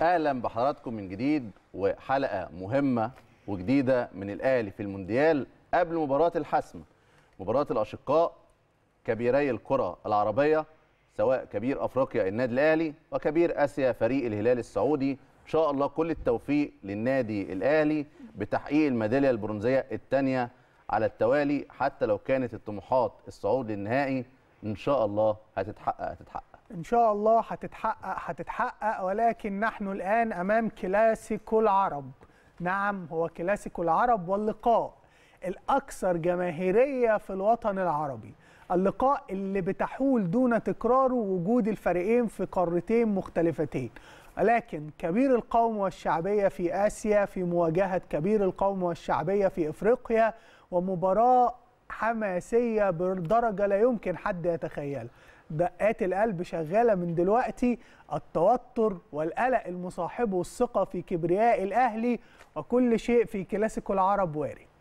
اهلا بحضراتكم من جديد وحلقه مهمه وجديده من الاهلي في المونديال قبل مباراه الحسم مباراه الاشقاء كبيري الكره العربيه سواء كبير افريقيا النادي الاهلي وكبير اسيا فريق الهلال السعودي ان شاء الله كل التوفيق للنادي الاهلي بتحقيق الميداليه البرونزيه الثانيه على التوالي حتى لو كانت الطموحات الصعود للنهائي ان شاء الله هتتحقق هتتحقق ان شاء الله هتتحقق هتتحقق ولكن نحن الان امام كلاسيكو العرب نعم هو كلاسيكو العرب واللقاء الاكثر جماهيريه في الوطن العربي اللقاء اللي بتحول دون تكراره وجود الفريقين في قارتين مختلفتين ولكن كبير القوم والشعبيه في اسيا في مواجهه كبير القوم والشعبيه في افريقيا ومباراه حماسيه بدرجه لا يمكن حد يتخيلها دقات القلب شغاله من دلوقتي التوتر والقلق المصاحبه الثقه في كبرياء الاهلي وكل شيء في كلاسيكو العرب وارد